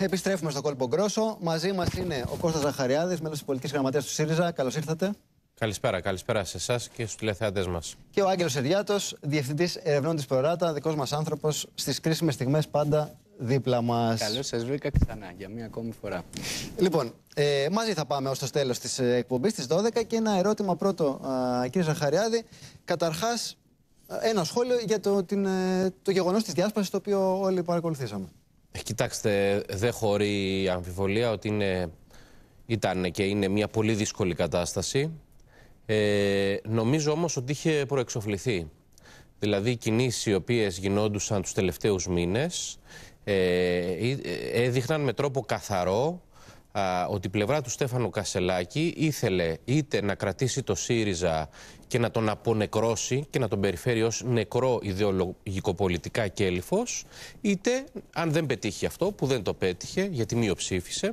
Επιστρέφουμε στο κόλπο Γκρόσο. Μαζί μας είναι ο Κώστας Ζαχαριάδης, μέλος της πολιτικής γραμματεία του ΣΥΡΙΖΑ. Καλώς ήρθατε. Καλησπέρα, καλησπέρα σε εσάς και στους τηλεθεατές μας. Και ο Άγγελος Εριάτο, διευθυντής ερευνών της Προράτα, δικός μας άνθρωπος, στις κρίσιμες στιγμές πάντα δίπλα μας. Καλώς σας βρήκα ξανά για μία ακόμη φορά. Λοιπόν, ε, μαζί θα πάμε ως το τέλο της ε, εκπομπής της 12 και ένα ερώτημα πρώτο, α, κύριε Ζαχαριάδη. Καταρχάς, ε, ένα σχόλιο για το, την, ε, το γεγονός της διάσπασης το οποίο όλοι παρακολουθήσαμε. Ε, κοιτάξτε, δεν χωρεί αμφιβολία ότι είναι, ήταν και είναι μια πολύ δύσκολη κατάσταση. Ε, νομίζω όμως ότι είχε προεξοφληθεί. Δηλαδή, οι κινήσεις οι οποίες γινόντουσαν τους τελευταίους μήνες ε, ε έδειχναν με τρόπο καθαρό α, ότι η πλευρά του Στέφανο Κασελάκη ήθελε είτε να κρατήσει το ΣΥΡΙΖΑ και να τον απονεκρώσει και να τον περιφέρει ως νεκρό ιδεολογικοπολιτικά κέλυφος, είτε, αν δεν πετύχει αυτό, που δεν το πέτυχε γιατί μειοψήφισε,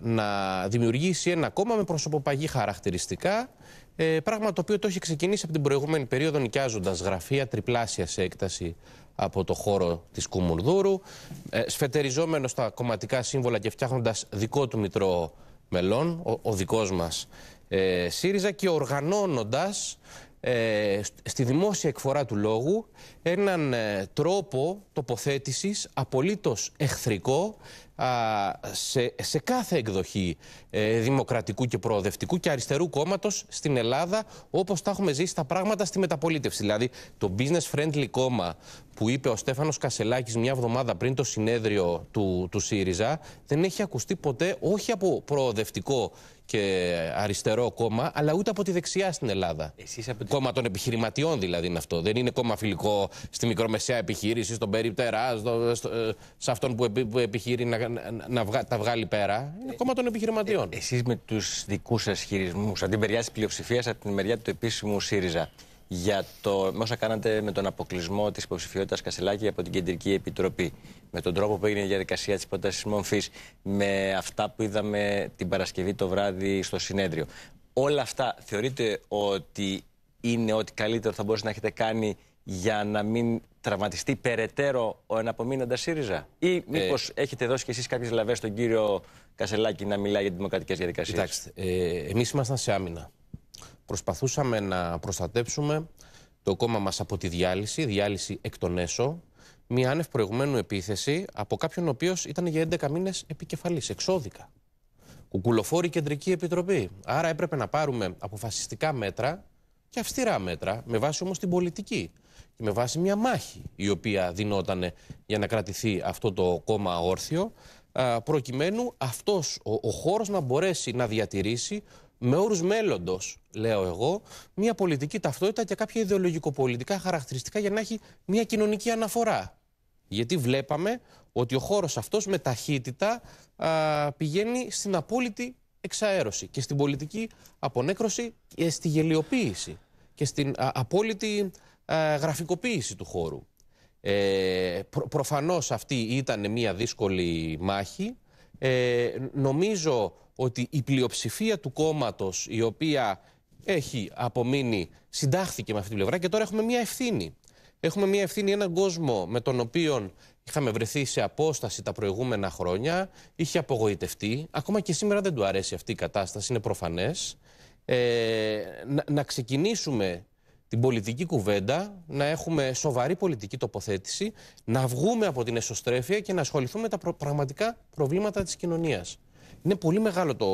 να δημιουργήσει ένα κόμμα με προσωποπαγή χαρακτηριστικά. Ε, πράγμα το οποίο το έχει ξεκινήσει από την προηγούμενη περίοδο νοικιάζοντας γραφεία τριπλάσια σε έκταση από το χώρο της Κουμουνδούρου, ε, σφετεριζόμενο στα κομματικά σύμβολα και φτιάχνοντας δικό του μητρό μελών, ο, ο δικός μας ε, ΣΥΡΙΖΑ και οργανώνοντας ε, στη δημόσια εκφορά του λόγου έναν ε, τρόπο τοποθέτησης απολύτως εχθρικό σε, σε κάθε εκδοχή ε, δημοκρατικού και προοδευτικού και αριστερού κόμματος στην Ελλάδα, όπως τα έχουμε ζήσει τα πράγματα στη μεταπολίτευση. Δηλαδή, το business friendly κόμμα που είπε ο Στέφανος Κασελάκης μια εβδομάδα πριν το συνέδριο του, του ΣΥΡΙΖΑ δεν έχει ακουστεί ποτέ όχι από προοδευτικό και αριστερό κόμμα, αλλά ούτε από τη δεξιά στην Ελλάδα. Εσείς από τη... Κόμμα των επιχειρηματιών δηλαδή είναι αυτό. Δεν είναι κόμμα φιλικό στη μικρομεσαία επιχείρηση, στον περιπτερά, ε, σε αυτόν που, επι, να, να τα βγάλει πέρα είναι κόμμα των επιχειρηματιών. Ε, εσείς με τους δικούς σας χειρισμούς, από την μεριάς της πλειοψηφίας, από την μεριά του επίσημου ΣΥΡΙΖΑ, για το, όσα κάνατε με τον αποκλεισμό της υποψηφιότητας Κασελάκη από την Κεντρική Επιτροπή, με τον τρόπο που έγινε η διαδικασία της πρότασης μορφής, με αυτά που είδαμε την Παρασκευή το βράδυ στο συνέδριο. Όλα αυτά θεωρείτε ότι είναι ό,τι καλύτερο θα μπορούσε να έχετε κάνει για να μην τραυματιστεί περαιτέρω ο εναπομείνοντας ΣΥΡΙΖΑ. Ή ε, μήπως έχετε δώσει κι εσείς κάποιες λαβές στον κύριο Κασελάκη να μιλάει για δημοκρατικές διαδικασίες. Κοιτάξτε, ε, εμείς ήμασταν σε άμυνα. Προσπαθούσαμε να προστατέψουμε το κόμμα μας από τη διάλυση, διάλυση εκ των έσω. Μια άνευ προηγουμένου επίθεση από κάποιον ο οποίος ήταν για 11 μήνες επικεφαλής, εξώδικα. Κουκουλοφόρη Κεντρική Επιτροπή. Άρα έπρεπε να πάρουμε αποφασιστικά μέτρα και αυστηρά μέτρα, με βάση όμως την πολιτική με βάση μια μάχη η οποία δινόταν για να κρατηθεί αυτό το κόμμα όρθιο προκειμένου αυτός ο, ο χώρος να μπορέσει να διατηρήσει με όρους μέλλοντος, λέω εγώ, μια πολιτική ταυτότητα και κάποια ιδεολογικοπολιτικά χαρακτηριστικά για να έχει μια κοινωνική αναφορά. Γιατί βλέπαμε ότι ο χώρος αυτός με ταχύτητα πηγαίνει στην απόλυτη εξαέρωση και στην πολιτική απονέκρωση και στη γελιοποίηση και στην απόλυτη ε, γραφικοποίηση του χώρου. Ε, προφανώς αυτή ήταν μια δύσκολη μάχη. Ε, νομίζω ότι η πλειοψηφία του κόμματος η οποία έχει απομείνει συντάχθηκε με αυτή την πλευρά και τώρα έχουμε μια ευθύνη. Έχουμε μια ευθύνη, έναν κόσμο με τον οποίο είχαμε βρεθεί σε απόσταση τα προηγούμενα χρόνια, είχε απογοητευτεί, ακόμα και σήμερα δεν του αρέσει αυτή η κατάσταση, είναι προφανές. Ε, να, να ξεκινήσουμε την πολιτική κουβέντα, να έχουμε σοβαρή πολιτική τοποθέτηση, να βγούμε από την εσωστρέφεια και να ασχοληθούμε με τα πραγματικά προβλήματα της κοινωνίας. Είναι πολύ μεγάλο το,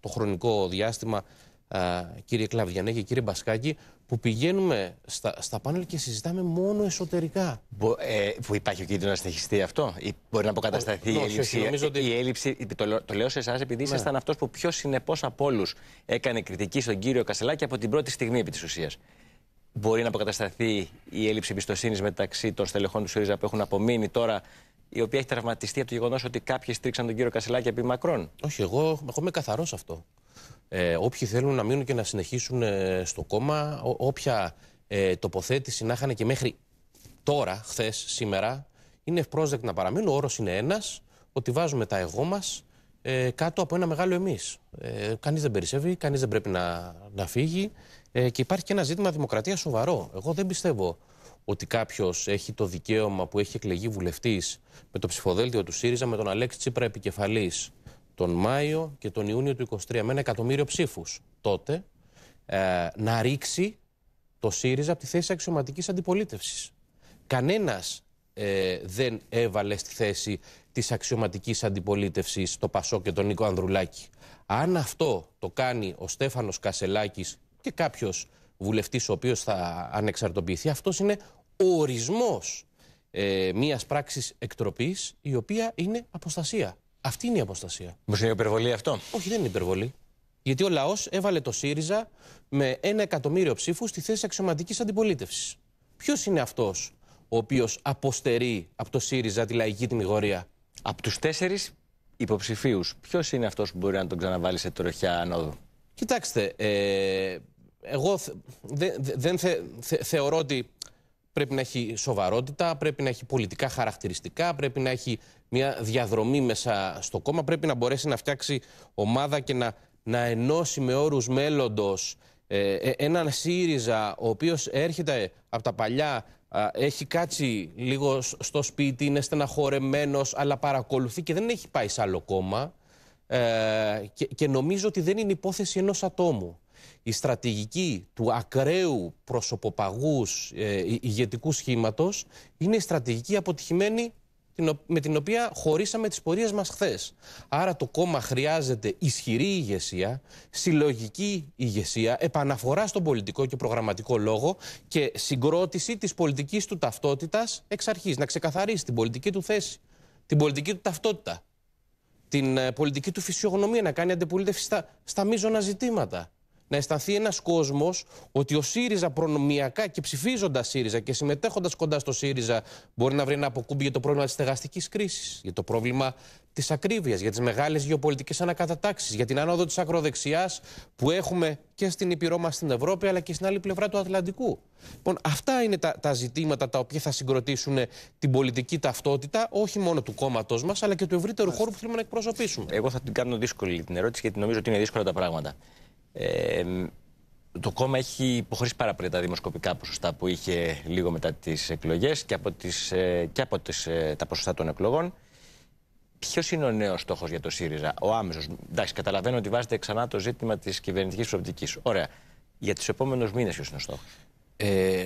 το χρονικό διάστημα, α, κύριε Κλαβδιανέ και κύριε Μπασκάκη, που πηγαίνουμε στα, στα πάνελ και συζητάμε μόνο εσωτερικά. Μπο, ε, που υπάρχει ο κίνδυνος να συνεχιστεί αυτό, ή μπορεί να αποκατασταθεί η έλλειψη. η έλλειψη το, το λέω σε εσάς, επειδή ναι. αυτός που πιο συνεπώς από όλους έκανε κριτική στον κύριο Κασελάκη από την πρώτη στιγμή επί της ουσίας μπορεί να αποκατασταθεί η έλλειψη εμπιστοσύνης μεταξύ των στελεχών του ΣΥΡΙΖΑ που έχουν απομείνει τώρα, η οποία έχει τραυματιστεί από το γεγονός ότι κάποιοι στρίξαν τον κύριο Κασελάκη επί Μακρόν. Όχι, εγώ, εγώ είμαι καθαρός αυτό. Ε, όποιοι θέλουν να μείνουν και να συνεχίσουν ε, στο κόμμα, ό, όποια ε, τοποθέτηση να είχαν και μέχρι τώρα, χθες, σήμερα, είναι ευπρόσδεκτη να παραμείνουν. όρος είναι ένας, ότι βάζουμε τα εγώ μας ε, κάτω από ένα μεγάλο εμείς. Ε, κανείς δεν περισσεύει, κανείς δεν πρέπει να, να φύγει. Ε, και υπάρχει και ένα ζήτημα δημοκρατίας σοβαρό. Εγώ δεν πιστεύω ότι κάποιος έχει το δικαίωμα που έχει εκλεγεί βουλευτής με το ψηφοδέλτιο του ΣΥΡΙΖΑ, με τον Αλέξη Τσίπρα επικεφαλής τον Μάιο και τον Ιούνιο του 23 με ένα εκατομμύριο ψήφους τότε, ε, να ρίξει το ΣΥΡΙΖΑ από τη θέση αξιωματικής αντιπολίτευσης. Κανένας ε, δεν έβαλε στη θέση Της αξιωματικής αντιπολίτευσης, το Πασό και τον Νίκο Ανδρουλάκη. Αν αυτό το κάνει ο Στέφανος Κασελάκης και κάποιος βουλευτής ο οποίος θα ανεξαρτοποιηθεί, αυτός είναι ο ορισμός ε, μιας πράξης εκτροπής η οποία είναι αποστασία. Αυτή είναι η αποστασία. Μου είναι υπερβολή αυτό. Όχι, δεν είναι υπερβολή. Γιατί ο λαός έβαλε το ΣΥΡΙΖΑ με ένα εκατομμύριο ψήφους στη θέση αξιωματικής αντιπολίτευσης. Ποιος είναι αυτός ο οποίος αποστερεί από το ΣΥΡΙΖΑ τη λαϊκή τιμιγορία. Από τους τέσσερις υποψηφίους, ποιος είναι αυτός που μπορεί να τον ξαναβάλει σε τροχιά ανόδου. Κοιτάξτε, ε, εγώ δεν θε, θεωρώ ότι πρέπει να έχει σοβαρότητα, πρέπει να έχει πολιτικά χαρακτηριστικά, πρέπει να έχει μια διαδρομή μέσα στο κόμμα, πρέπει να μπορέσει να φτιάξει ομάδα και να, να ενώσει με όρους μέλλοντος ε, ε έναν ΣΥΡΙΖΑ ο οποίος έρχεται από τα παλιά έχει κάτσει λίγο στο σπίτι, είναι στεναχωρεμένος, αλλά παρακολουθεί και δεν έχει πάει σε άλλο κόμμα. Ε, και, νομίζω ότι δεν είναι υπόθεση ενός ατόμου. Η στρατηγική του ακραίου προσωποπαγούς ε, ηγετικού σχήματος είναι η στρατηγική αποτυχημένη με την οποία χωρίσαμε τις πορείες μας χθες. Άρα το κόμμα χρειάζεται ισχυρή ηγεσία, συλλογική ηγεσία, επαναφορά στον πολιτικό και προγραμματικό λόγο και συγκρότηση της πολιτικής του ταυτότητας εξ αρχής. Να ξεκαθαρίσει την πολιτική του θέση, την πολιτική του ταυτότητα, την ε, πολιτική του φυσιογνωμία, να κάνει αντιπολίτευση στα, στα μείζωνα ζητήματα να αισθανθεί ένας κόσμος ότι ο ΣΥΡΙΖΑ προνομιακά και ψηφίζοντας ΣΥΡΙΖΑ και συμμετέχοντας κοντά στο ΣΥΡΙΖΑ μπορεί να βρει ένα αποκούμπι για το πρόβλημα της στεγαστικής κρίσης, για το πρόβλημα της ακρίβειας, για τις μεγάλες γεωπολιτικές ανακατατάξεις, για την άνοδο της ακροδεξιάς που έχουμε και στην Ήπειρό μας στην Ευρώπη αλλά και στην άλλη πλευρά του Ατλαντικού. Λοιπόν, αυτά είναι τα, τα ζητήματα τα οποία θα συγκροτήσουν την πολιτική ταυτότητα, όχι μόνο του κόμματός μας, αλλά και του ευρύτερου χώρου που θέλουμε να εκπροσωπήσουμε. Εγώ θα την κάνω δύσκολη την ερώτηση, γιατί νομίζω ότι είναι δύσκολα τα πράγματα το κόμμα έχει υποχωρήσει πάρα πολύ τα δημοσκοπικά ποσοστά που είχε λίγο μετά τις εκλογές και από, τις, ε, και από τις, ε, τα ποσοστά των εκλογών. Ποιος είναι ο νέος στόχος για το ΣΥΡΙΖΑ, ο άμεσος. Εντάξει, καταλαβαίνω ότι βάζετε ξανά το ζήτημα της κυβερνητικής προοπτική. Ωραία. Για τους επόμενους μήνες, ποιος είναι ο στόχος. Ε,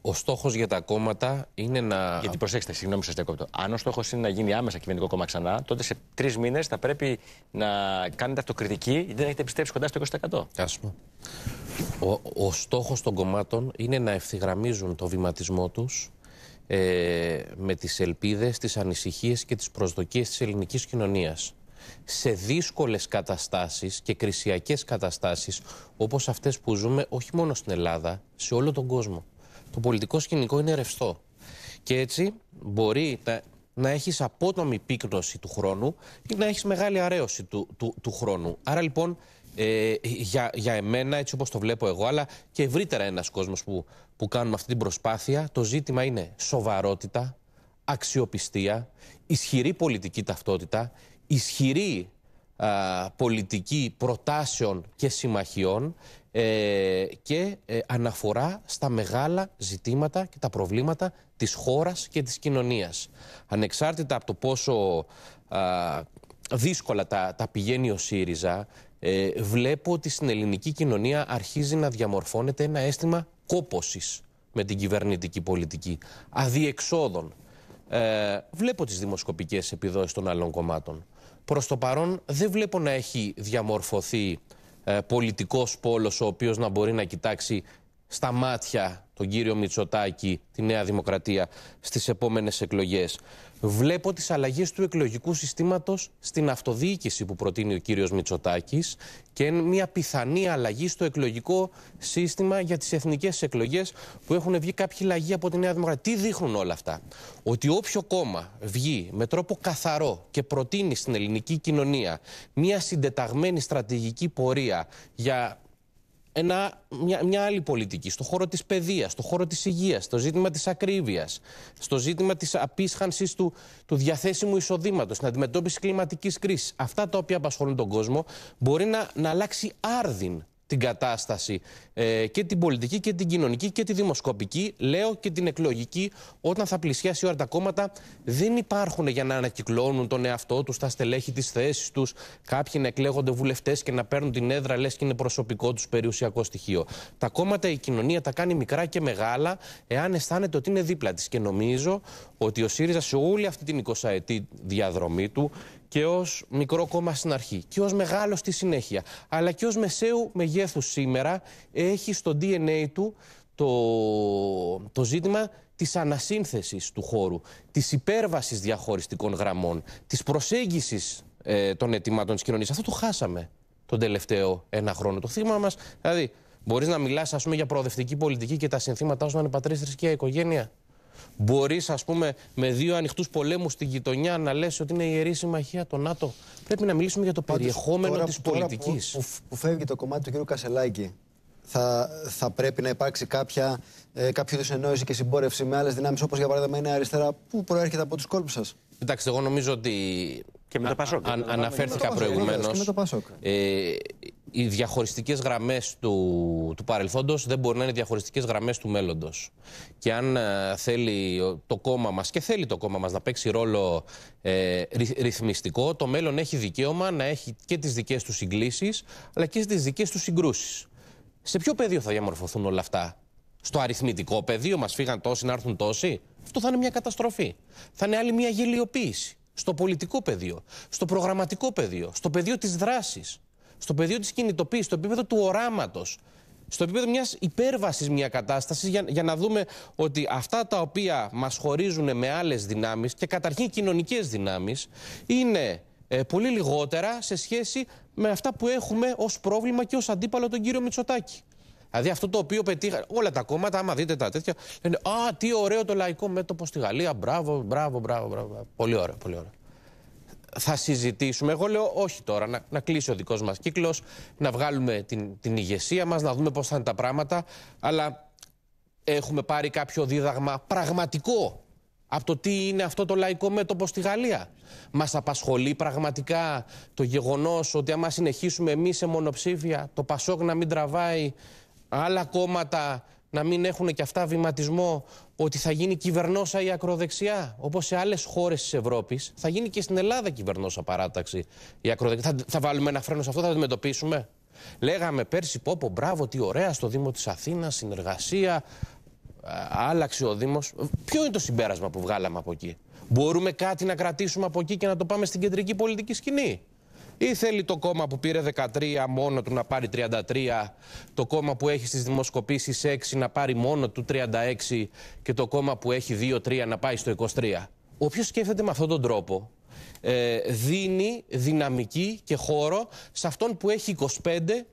ο στόχος για τα κόμματα είναι να. Γιατί προσέξτε, συγγνώμη, σας διακόπτω. Αν ο στόχος είναι να γίνει άμεσα κυβερνητικό κόμμα ξανά, τότε σε τρεις μήνες θα πρέπει να κάνετε αυτοκριτική γιατί δεν έχετε πιστέψει κοντά στο 20%. Ας πούμε. Ο, ο στόχος των κομμάτων είναι να ευθυγραμμίζουν το βηματισμό τους ε, με τις ελπίδες, τις ανησυχίες και τις προσδοκίες της ελληνικής κοινωνίας σε δύσκολες καταστάσεις και κρισιακές καταστάσεις, όπως αυτές που ζούμε όχι μόνο στην Ελλάδα, σε όλο τον κόσμο το πολιτικό σκηνικό είναι ρευστό. Και έτσι μπορεί να, να έχεις απότομη πύκνωση του χρόνου ή να έχεις μεγάλη αρέωση του, του, του χρόνου. Άρα λοιπόν ε, για, για εμένα, έτσι όπως το βλέπω εγώ, αλλά και ευρύτερα ένας κόσμος που, που κάνουμε αυτή την προσπάθεια, το ζήτημα είναι σοβαρότητα, αξιοπιστία, ισχυρή πολιτική ταυτότητα, ισχυρή πολιτική προτάσεων και συμμαχιών ε, και ε, αναφορά στα μεγάλα ζητήματα και τα προβλήματα της χώρας και της κοινωνίας. Ανεξάρτητα από το πόσο δύσκολα τα, πηγαίνει ο ΣΥΡΙΖΑ, ε, βλέπω ότι στην ελληνική κοινωνία αρχίζει να διαμορφώνεται ένα αίσθημα κόπωσης με την κυβερνητική πολιτική, αδιεξόδων. Ε, βλέπω τις δημοσκοπικές επιδόσεις των άλλων κομμάτων. Προς το παρόν δεν βλέπω να έχει διαμορφωθεί ε, πολιτικός πόλος ο οποίος να μπορεί να κοιτάξει στα μάτια τον κύριο Μητσοτάκη, τη Νέα Δημοκρατία, στις επόμενες εκλογές. Βλέπω τις αλλαγές του εκλογικού συστήματος στην αυτοδιοίκηση που προτείνει ο κύριος Μητσοτάκης και μια πιθανή αλλαγή στο εκλογικό σύστημα για τις εθνικές εκλογές που έχουν βγει κάποιοι λαγοί από τη Νέα Δημοκρατία. Τι δείχνουν όλα αυτά. Ότι όποιο κόμμα βγει με τρόπο καθαρό και προτείνει στην ελληνική κοινωνία μια συντεταγμένη στρατηγική πορεία για ένα, μια, μια άλλη πολιτική, στο χώρο της παιδείας, στο χώρο της υγείας, στο ζήτημα της ακρίβειας, στο ζήτημα της απίσχανσης του, του διαθέσιμου εισοδήματος, στην αντιμετώπιση κλιματικής κρίσης. Αυτά τα οποία απασχολούν τον κόσμο μπορεί να, να αλλάξει άρδιν την κατάσταση ε, και την πολιτική και την κοινωνική και τη δημοσκοπική, λέω και την εκλογική, όταν θα πλησιάσει η ώρα τα κόμματα δεν υπάρχουν για να ανακυκλώνουν τον εαυτό τους, τα στελέχη της θέσης τους, κάποιοι να εκλέγονται βουλευτές και να παίρνουν την έδρα λες και είναι προσωπικό τους περιουσιακό στοιχείο. Τα κόμματα, η κοινωνία τα κάνει μικρά και μεγάλα, εάν αισθάνεται ότι είναι δίπλα της. Και νομίζω ότι ο ΣΥΡΙΖΑ σε όλη αυτή την 20 ετή διαδρομή του και ως μικρό κόμμα στην αρχή και ως μεγάλο στη συνέχεια, αλλά και ως μεσαίου μεγέθους σήμερα, έχει στο DNA του το, το ζήτημα της ανασύνθεσης του χώρου, της υπέρβασης διαχωριστικών γραμμών, της προσέγγισης ε, των αιτημάτων της κοινωνίας. Αυτό το χάσαμε τον τελευταίο ένα χρόνο. Το θύμα μας, δηλαδή, μπορείς να μιλάς πούμε, για προοδευτική πολιτική και τα συνθήματά σου να είναι και η οικογένεια. Μπορείς, ας πούμε, με δύο ανοιχτούς πολέμους στην γειτονιά να λες ότι είναι ιερή συμμαχία το ΝΑΤΟ. Πρέπει να μιλήσουμε για το περιεχόμενο τη πολιτικής. Που, που φεύγει το κομμάτι του κ. Κασελάκη, θα, θα πρέπει να υπάρξει κάποια, ε, κάποιο είδου και συμπόρευση με άλλες δυνάμεις, όπως για παράδειγμα η Αριστερά, που προέρχεται από τους κόλπους σας. Κοιτάξτε, εγώ νομίζω ότι. Και με το Πασόκ. αναφέρθηκα προηγουμένω. Ε, οι διαχωριστικές γραμμές του, του παρελθόντος δεν μπορεί να είναι διαχωριστικές γραμμές του μέλλοντος. Και αν ε, θέλει το κόμμα μας και θέλει το κόμμα μας να παίξει ρόλο ε, ρυθμιστικό, το μέλλον έχει δικαίωμα να έχει και τις δικές του συγκλήσεις αλλά και τις δικές του συγκρούσεις. Σε ποιο πεδίο θα διαμορφωθούν όλα αυτά, Στο αριθμητικό πεδίο, μας φύγαν τόσοι να έρθουν τόσοι. Αυτό θα είναι μια καταστροφή. Θα είναι άλλη μια γελιοποίηση. Στο πολιτικό πεδίο, στο προγραμματικό πεδίο, στο πεδίο της δράσης στο πεδίο της κινητοποίησης, στο επίπεδο του οράματος, στο επίπεδο μιας υπέρβασης μια κατάστασης, για, να δούμε ότι αυτά τα οποία μας χωρίζουν με άλλες δυνάμεις και καταρχήν κοινωνικές δυνάμεις είναι ε, πολύ λιγότερα σε σχέση με αυτά που έχουμε ως πρόβλημα και ως αντίπαλο τον κύριο Μητσοτάκη. Δηλαδή αυτό το οποίο πετύχανε όλα τα κόμματα, άμα δείτε τα τέτοια, λένε Α, τι ωραίο το λαϊκό μέτωπο στη Γαλλία. Μπράβο, μπράβο, μπράβο. μπράβο. Πολύ ωραίο, πολύ ωραίο θα συζητήσουμε. Εγώ λέω όχι τώρα, να, να κλείσει ο δικός μας κύκλος, να βγάλουμε την, την ηγεσία μας, να δούμε πώς θα είναι τα πράγματα, αλλά έχουμε πάρει κάποιο δίδαγμα πραγματικό από το τι είναι αυτό το λαϊκό μέτωπο στη Γαλλία. Μας απασχολεί πραγματικά το γεγονός ότι άμα συνεχίσουμε εμείς σε μονοψήφια, το Πασόκ να μην τραβάει άλλα κόμματα να μην έχουν και αυτά βηματισμό ότι θα γίνει κυβερνόσα η ακροδεξιά. Όπως σε άλλες χώρες της Ευρώπης, θα γίνει και στην Ελλάδα κυβερνόσα παράταξη η ακροδεξιά. Θα, θα βάλουμε ένα φρένο σε αυτό, θα το αντιμετωπίσουμε. Λέγαμε πέρσι, Πόπο, μπράβο, τι ωραία στο Δήμο της Αθήνας, συνεργασία. Άλλαξε ο Δήμος. Ποιο είναι το συμπέρασμα που βγάλαμε από εκεί. Μπορούμε κάτι να κρατήσουμε από εκεί και να το πάμε στην κεντρική πολιτική σκηνή. Ή θέλει το κόμμα που πήρε 13 μόνο του να πάρει 33, το κόμμα που έχει στις δημοσκοπήσεις 6 να πάρει μόνο του 36 και το κόμμα που έχει 2-3 να πάει στο 23. Όποιος σκέφτεται με αυτόν τον τρόπο ε, δίνει δυναμική και χώρο σε αυτόν που έχει 25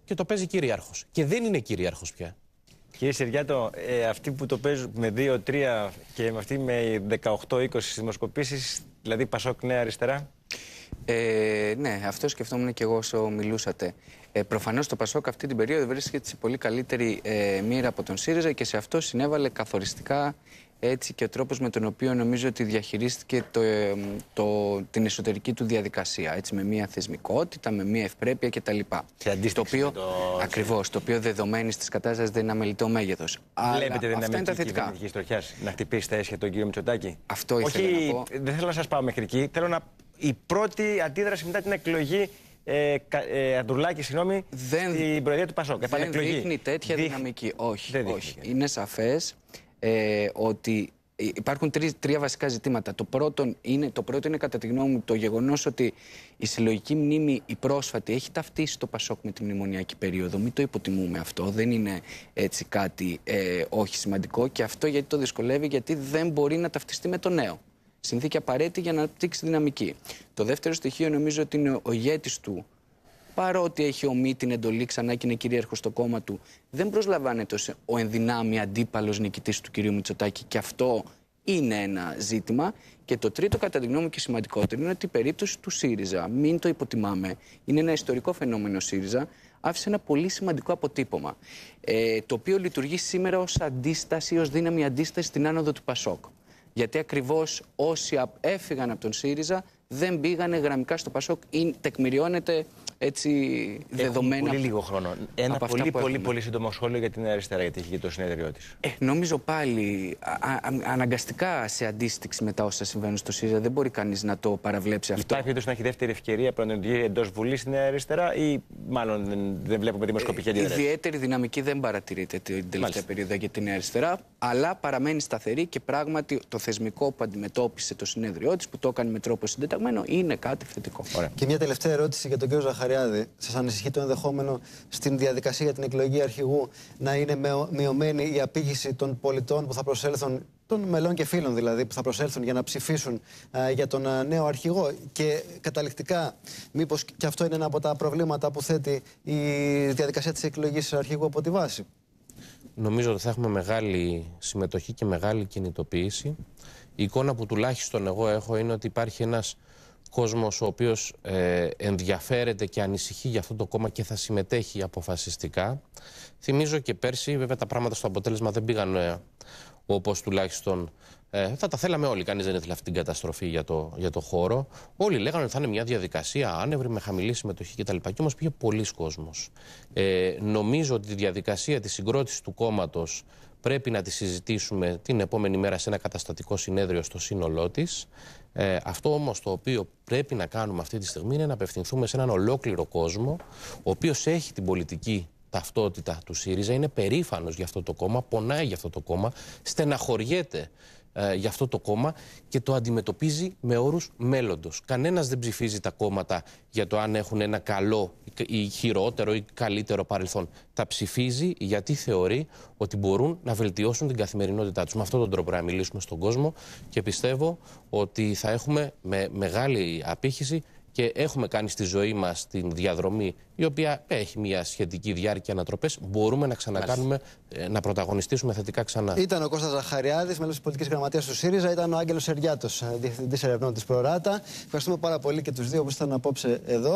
και το παίζει κυρίαρχος. Και δεν είναι κυρίαρχος πια. Κύριε Σεριάτο, ε, αυτοί που το παίζουν με 2-3 και με αυτοί με 18-20 δημοσκοπήσεις, δηλαδή Πασόκ Νέα Αριστερά, ε, ναι, αυτό σκεφτόμουν και εγώ όσο μιλούσατε. Ε, Προφανώς το Πασόκ αυτή την περίοδο βρίσκεται σε πολύ καλύτερη ε, μοίρα από τον ΣΥΡΙΖΑ και σε αυτό συνέβαλε καθοριστικά έτσι και ο τρόπος με τον οποίο νομίζω ότι διαχειρίστηκε το, ε, το, την εσωτερική του διαδικασία. Έτσι, με μια θεσμικότητα, με μια ευπρέπεια κτλ. Και το οποίο, το... Ακριβώς, το οποίο δεδομένη της κατάστασης δεν είναι αμελητό μέγεθος. Βλέπετε δεν είναι τα θετικά. Να χτυπήσετε έσχετο τον κύριο Μητσοτάκη. Αυτό ήθελα Όχι, να πω. Δεν θέλω να σας πάω μέχρι εκεί. Θέλω να η πρώτη αντίδραση μετά την εκλογή ε, ε, Αντρουλάκη, συγγνώμη, δεν, προεδρία του Πασόκ. Δεν δείχνει τέτοια Δείχ... δυναμική. Όχι, όχι. Είναι σαφές ε, ότι υπάρχουν τρία, βασικά ζητήματα. Το πρώτο, είναι, το πρώτο είναι κατά τη γνώμη μου το γεγονός ότι η συλλογική μνήμη η πρόσφατη έχει ταυτίσει το Πασόκ με την μνημονιακή περίοδο. Μην το υποτιμούμε αυτό. Δεν είναι έτσι κάτι ε, όχι σημαντικό και αυτό γιατί το δυσκολεύει γιατί δεν μπορεί να ταυτιστεί με το νέο. Συνθήκη απαραίτητη για να αναπτύξει δυναμική. Το δεύτερο στοιχείο νομίζω ότι είναι ο ηγέτης του. Παρότι έχει ομοί την εντολή ξανά και είναι κυρίαρχο στο κόμμα του, δεν προσλαμβάνεται ο ενδυνάμει αντίπαλος νικητής του κυρίου Μητσοτάκη. Και αυτό είναι ένα ζήτημα. Και το τρίτο, κατά τη γνώμη μου και σημαντικότερο, είναι ότι η περίπτωση του ΣΥΡΙΖΑ, μην το υποτιμάμε, είναι ένα ιστορικό φαινόμενο ΣΥΡΙΖΑ, άφησε ένα πολύ σημαντικό αποτύπωμα. Ε, το οποίο λειτουργεί σήμερα ως αντίσταση, ως δύναμη αντίσταση στην άνοδο του ΠΑΣΟΚ. Γιατί ακριβώς όσοι έφυγαν από τον ΣΥΡΙΖΑ δεν πήγανε γραμμικά στο Πασόκ. ή τεκμηριώνεται έτσι Έχουμε δεδομένα. Πολύ λίγο χρόνο. Ένα από πολύ, πολύ, πολύ σύντομο σχόλιο για την αριστερά, γιατί έχει και το συνέδριό της. Ε, νομίζω πάλι α, α, αναγκαστικά σε αντίστοιξη μετά όσα συμβαίνουν στο ΣΥΡΙΖΑ. Δεν μπορεί κανείς να το παραβλέψει αυτό. Υπάρχει περίπτωση να έχει δεύτερη ευκαιρία προνοιωτική εντός Βουλής στην αριστερά, ή μάλλον δεν, δεν βλέπουμε δημοσκοπική ε, αντίδραση. Ε, ιδιαίτερη δυναμική δεν παρατηρείται την τελευταία Μάλιστα. περίοδο για την αριστερά, αλλά παραμένει σταθερή και πράγματι το θεσμικό που αντιμετώπισε το συνέδριό της, που το έκανε με τρόπο συντεταγμένο είναι κάτι θετικό. Ωραία. Και μια τελευταία ερώτηση για τον κύριο Ζαχαριάδη. Σας ανησυχεί το ενδεχόμενο στην διαδικασία για την εκλογή αρχηγού να είναι μειωμένη η απήγηση των πολιτών που θα προσέλθουν των μελών και φίλων δηλαδή που θα προσέλθουν για να ψηφίσουν α, για τον α, νέο αρχηγό και καταληκτικά μήπως και αυτό είναι ένα από τα προβλήματα που θέτει η διαδικασία της εκλογής αρχηγού από τη βάση. Νομίζω ότι θα έχουμε μεγάλη συμμετοχή και μεγάλη κινητοποίηση. Η εικόνα που τουλάχιστον εγώ έχω είναι ότι υπάρχει ένας κόσμος ο οποίος ε, ενδιαφέρεται και ανησυχεί για αυτό το κόμμα και θα συμμετέχει αποφασιστικά. Θυμίζω και πέρσι, βέβαια τα πράγματα στο αποτέλεσμα δεν πήγαν ε, όπως τουλάχιστον ε, θα τα θέλαμε όλοι. Κανείς δεν ήθελε αυτή την καταστροφή για το, για το χώρο. Όλοι λέγανε ότι θα είναι μια διαδικασία άνευρη, με χαμηλή συμμετοχή κτλ. Και όμως πήγε πολλοί κόσμος. Ε, νομίζω ότι τη διαδικασία της συγκρότησης του κόμματος πρέπει να τη συζητήσουμε την επόμενη μέρα σε ένα καταστατικό συνέδριο στο σύνολό της. Ε, αυτό όμως το οποίο πρέπει να κάνουμε αυτή τη στιγμή είναι να απευθυνθούμε σε έναν ολόκληρο κόσμο, ο οποίος έχει την πολιτική ταυτότητα του ΣΥΡΙΖΑ, είναι περήφανος για αυτό το κόμμα, πονάει για αυτό το κόμμα, στεναχωριέται ε, για αυτό το κόμμα και το αντιμετωπίζει με όρους μέλλοντος. Κανένας δεν ψηφίζει τα κόμματα για το αν έχουν ένα καλό ή χειρότερο ή καλύτερο παρελθόν. Τα ψηφίζει γιατί θεωρεί ότι μπορούν να βελτιώσουν την καθημερινότητά τους. Με αυτόν τον τρόπο να μιλήσουμε στον κόσμο και πιστεύω ότι θα έχουμε με μεγάλη απήχηση και έχουμε κάνει στη ζωή μας την διαδρομή, η οποία έχει μια σχετική διάρκεια ανατροπές, μπορούμε να ξανακάνουμε, ε, να πρωταγωνιστήσουμε θετικά ξανά. Ήταν ο Κώστας Ζαχαριάδης, μέλος της πολιτικής γραμματείας του ΣΥΡΙΖΑ, ήταν ο Άγγελος Σεριάτο, ε, διευθυντής ερευνών της Προράτα. Ευχαριστούμε πάρα πολύ και τους δύο που ήταν απόψε εδώ.